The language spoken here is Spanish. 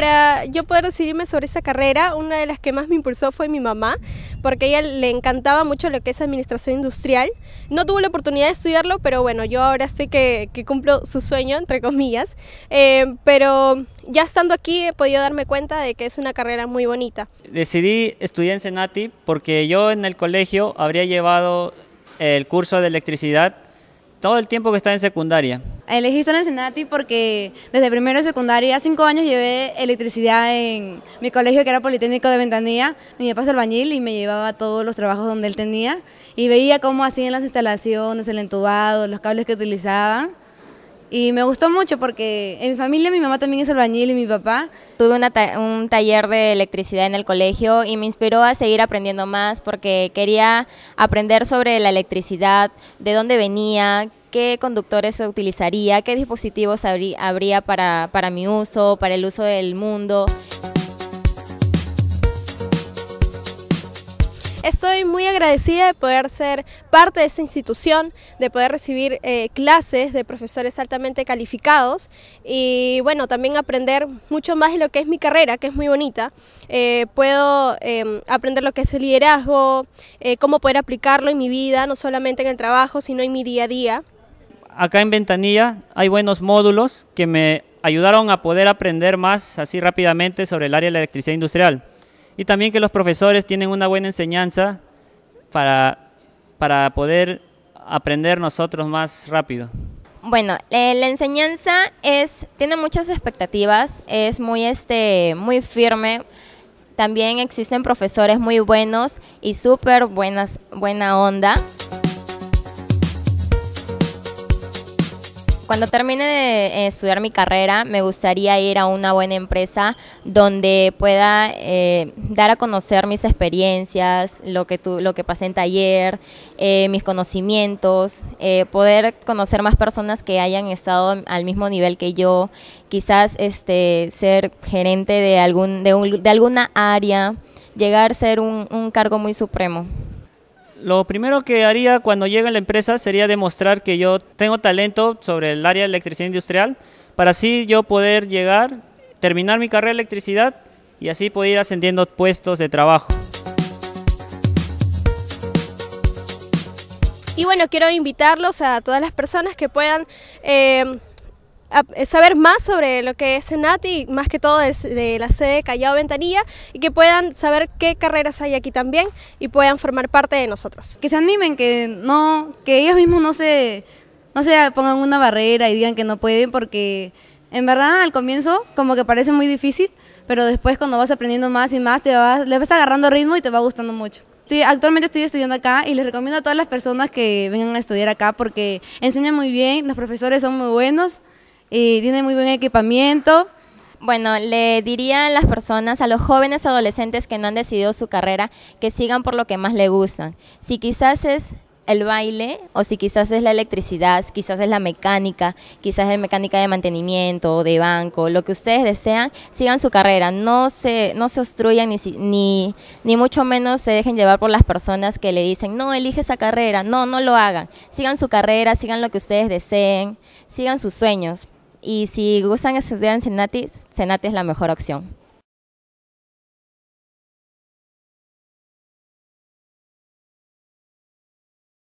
para yo poder decidirme sobre esa carrera, una de las que más me impulsó fue mi mamá, porque a ella le encantaba mucho lo que es administración industrial. No tuvo la oportunidad de estudiarlo, pero bueno, yo ahora sé que, cumplo su sueño, entre comillas. Eh, pero ya estando aquí he podido darme cuenta de que es una carrera muy bonita. Decidí estudiar en Senati porque yo en el colegio habría llevado el curso de electricidad todo el tiempo que está en secundaria? Elegí San Cincinnati porque desde primero de secundaria, cinco años, llevé electricidad en mi colegio que era Politécnico de Ventanilla. Mi papá es albañil y me llevaba todos los trabajos donde él tenía y veía cómo hacían las instalaciones, el entubado, los cables que utilizaban y me gustó mucho porque en mi familia mi mamá también es albañil y mi papá. Tuve una un taller de electricidad en el colegio y me inspiró a seguir aprendiendo más porque quería aprender sobre la electricidad, de dónde venía, qué conductores se utilizaría, qué dispositivos habría para, para mi uso, para el uso del mundo. Estoy muy agradecida de poder ser parte de esta institución, de poder recibir eh, clases de profesores altamente calificados y bueno, también aprender mucho más de lo que es mi carrera, que es muy bonita. Eh, puedo em, aprender lo que es el liderazgo, eh, cómo poder aplicarlo en mi vida, no solamente en el trabajo, sino en mi día a día. Acá en Ventanilla hay buenos módulos que me ayudaron a poder aprender más así rápidamente sobre el área de la electricidad industrial y también que los profesores tienen una buena enseñanza para, para poder aprender nosotros más rápido. Bueno, eh, la enseñanza es tiene muchas expectativas, es muy este muy firme. También existen profesores muy buenos y súper buenas buena onda. cuando termine de eh, estudiar mi carrera, me gustaría ir a una buena empresa donde pueda eh, dar a conocer mis experiencias, lo que, tu, lo que pasé en taller, eh, mis conocimientos, poder conocer más personas que hayan estado al mismo nivel que yo, quizás este, ser gerente de, algún, de, de alguna área, llegar a ser un, un cargo muy supremo. Lo primero que haría cuando llegue a la empresa sería demostrar que yo tengo talento sobre el área de electricidad industrial para así yo poder llegar, terminar mi carrera de electricidad y así poder ir ascendiendo puestos de trabajo. Y bueno, quiero invitarlos a todas las personas que puedan... Eh, eh, saber más sobre lo que es Senati, más que todo de la sede Callao Ventanilla y que puedan saber qué carreras hay aquí también y puedan formar parte de nosotros. Que se animen, que no, que ellos mismos no se, no se pongan una barrera y digan que no pueden porque en verdad al comienzo como que parece muy difícil, pero después cuando vas aprendiendo más y más te vas, le vas agarrando ritmo y te va gustando mucho. Sí, actualmente estoy estudiando acá y les recomiendo a todas las personas que vengan a estudiar acá porque enseñan muy bien, los profesores son muy buenos y tiene muy buen equipamiento. Bueno, le diría a las personas, a los jóvenes adolescentes que no han decidido su carrera, que sigan por lo que más le gustan. Si quizás es el baile o si quizás es la electricidad, quizás es la mecánica, quizás es mecánica de mantenimiento, o de banco, lo que ustedes desean, sigan su carrera, no se, no se obstruyan ni, ni, ni mucho menos se dejen llevar por las personas que le dicen, no, elige esa carrera, no, no lo hagan, sigan su carrera, sigan lo que ustedes deseen, sigan sus sueños y si gustan estudiar en Cenati, Cenati es la mejor opción.